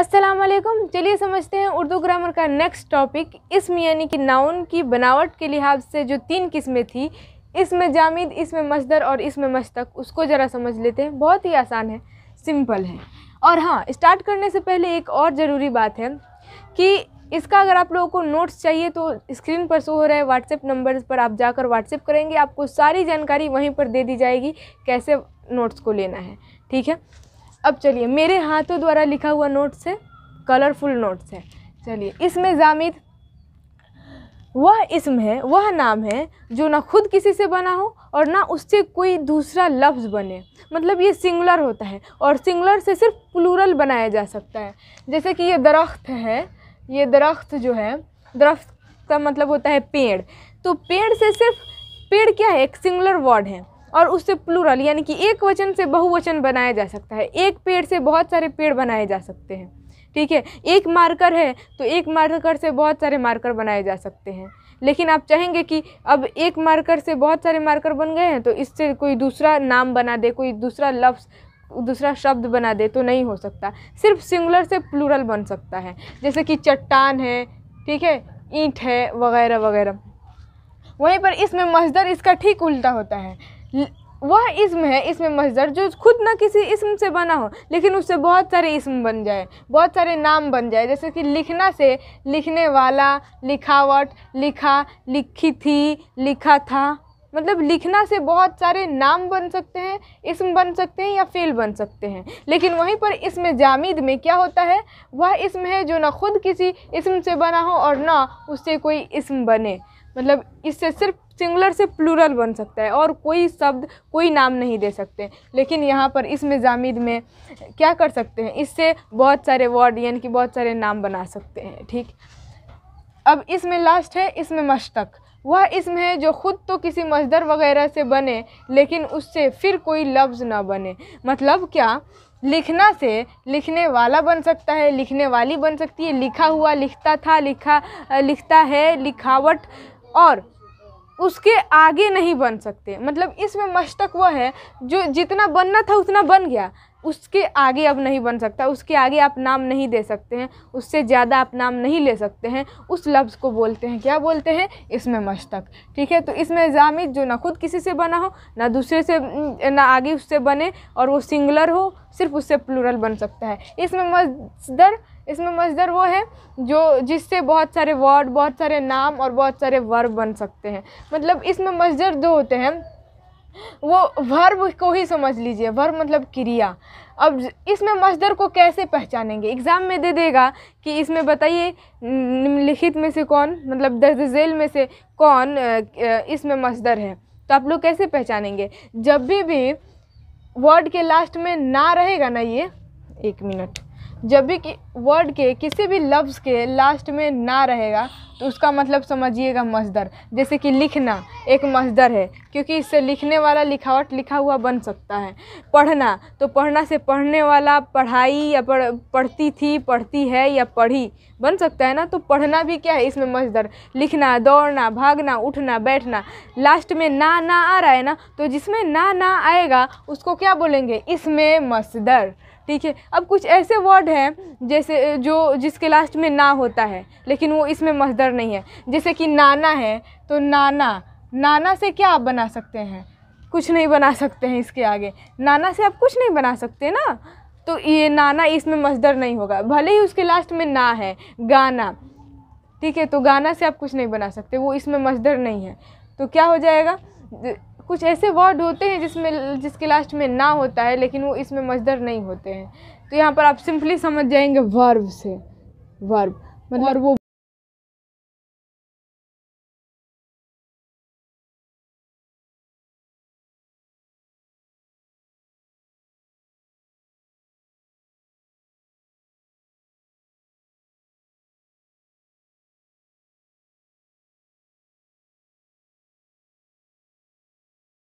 असलकम चलिए समझते हैं उर्दू ग्रामर का नेक्स्ट टॉपिक इसम यानी कि नाउन की बनावट के लिहाज से जो तीन किस्में थी इसमें जामिद इसमें मजदर और इसमें मशतक उसको ज़रा समझ लेते हैं बहुत ही आसान है सिंपल है और हाँ स्टार्ट करने से पहले एक और ज़रूरी बात है कि इसका अगर आप लोगों को नोट्स चाहिए तो स्क्रीन पर शो हो रहा है व्हाट्सएप नंबर पर आप जाकर व्हाट्सएप करेंगे आपको सारी जानकारी वहीं पर दे दी जाएगी कैसे नोट्स को लेना है ठीक है अब चलिए मेरे हाथों द्वारा लिखा हुआ नोट्स है कलरफुल नोट्स है चलिए इसमें जामिद वह इसम है वह नाम है जो ना खुद किसी से बना हो और ना उससे कोई दूसरा लफ्ज़ बने मतलब ये सिंगुलर होता है और सिंगुलर से सिर्फ प्लूरल बनाया जा सकता है जैसे कि ये दरख्त है ये दरख्त जो है दरख्त का मतलब होता है पेड़ तो पेड़ से सिर्फ पेड़ क्या है एक सिंगुलर वर्ड है और उससे प्लूरल यानी कि एक वचन से बहुवचन बनाया जा सकता है एक पेड़ से बहुत सारे पेड़ बनाए जा सकते हैं ठीक है एक मार्कर है तो एक मार्कर से बहुत सारे मार्कर बनाए जा सकते हैं लेकिन आप चाहेंगे कि अब एक मार्कर से बहुत सारे मार्कर बन गए हैं तो इससे कोई दूसरा नाम बना दे कोई दूसरा लफ्ज़ दूसरा शब्द बना दे तो नहीं हो सकता सिर्फ सिंगुलर से प्लूरल बन सकता है जैसे कि चट्टान है ठीक है ईंट है वगैरह वगैरह वहीं पर इसमें मजदर इसका ठीक उल्टा होता है वह इसम है इसम मजदर जो खुद ना किसी इसम से बना हो लेकिन उससे बहुत सारे इसम बन जाए बहुत सारे नाम बन जाए जैसे कि लिखना से लिखने वाला लिखावट लिखा लिखी थी लिखा था मतलब लिखना से बहुत सारे नाम बन सकते हैं इसम बन सकते हैं या फेल बन सकते हैं लेकिन वहीं पर इसमें जामिद में क्या होता है वह इसम है जो ना खुद किसी इसम से बना हो और ना उससे कोई इसम बने मतलब इससे सिर्फ सिंगुलर से प्लूरल बन सकता है और कोई शब्द कोई नाम नहीं दे सकते लेकिन यहाँ पर इस जामिद में क्या कर सकते हैं इससे बहुत सारे वर्ड यानी कि बहुत सारे नाम बना सकते हैं ठीक अब इसमें लास्ट है इसमें मशतक वह इसमें है जो ख़ुद तो किसी मजदर वगैरह से बने लेकिन उससे फिर कोई लफ्ज़ ना बने मतलब क्या लिखना से लिखने वाला बन सकता है लिखने वाली बन सकती है लिखा हुआ लिखता था लिखा लिखता है लिखावट और उसके आगे नहीं बन सकते मतलब इसमें मशतक वह है जो जितना बनना था उतना बन गया उसके आगे अब नहीं बन सकता उसके आगे आप नाम नहीं दे सकते हैं उससे ज़्यादा आप नाम नहीं ले सकते हैं उस लफ्ज़ को बोलते हैं क्या बोलते हैं इसमें मशतक ठीक है तो इसमें जामिद जो ना खुद किसी से बना हो ना दूसरे से ना आगे उससे बने और वो सिंगुलर हो सिर्फ उससे प्लूरल बन सकता है इसमें मजदर इसमें मजदर वो है जो जिससे बहुत सारे वर्ड बहुत सारे नाम और बहुत सारे वर्ब बन सकते हैं मतलब इसमें मजदर जो होते हैं वो वर्ब को ही समझ लीजिए वर्ब मतलब क्रिया अब इसमें मजदर को कैसे पहचानेंगे एग्ज़ाम में दे देगा कि इसमें बताइए निम्नलिखित में से कौन मतलब दर्ज झेल में से कौन इसमें मजदर है तो आप लोग कैसे पहचानेंगे जब भी भी वर्ड के लास्ट में ना रहेगा ना ये एक मिनट जब भी कि वर्ड के किसी भी लफ्ज़ के लास्ट में ना रहेगा तो उसका मतलब समझिएगा मजदर जैसे कि लिखना एक मजदर है क्योंकि इससे लिखने वाला लिखावट लिखा हुआ बन सकता है पढ़ना तो पढ़ना से पढ़ने वाला पढ़ाई या पढ़ पढ़ती थी पढ़ती है या पढ़ी बन सकता है ना तो पढ़ना भी क्या है इसमें मजदर लिखना दौड़ना भागना उठना बैठना लास्ट में ना ना आ रहा है ना तो जिसमें ना ना आएगा उसको क्या बोलेंगे इसमें मसदर ठीक है अब कुछ ऐसे वर्ड हैं जैसे जैसे जो जिसके लास्ट में ना होता है लेकिन वो इसमें मजदर नहीं है जैसे कि नाना है तो नाना नाना से क्या आप बना सकते हैं कुछ नहीं बना सकते हैं इसके आगे नाना से आप कुछ नहीं बना सकते ना तो ये नाना इसमें मजदर नहीं होगा भले ही उसके लास्ट में ना है गाना ठीक है तो गाना से आप कुछ नहीं बना सकते वो इसमें मजदर नहीं है तो क्या हो जाएगा कुछ ऐसे वर्ड होते हैं जिसमें जिसके लास्ट में ना होता है लेकिन वो इसमें मजदर नहीं होते हैं तो यहाँ पर आप सिंपली समझ जाएंगे वर्ब से वर्ब मतलब वो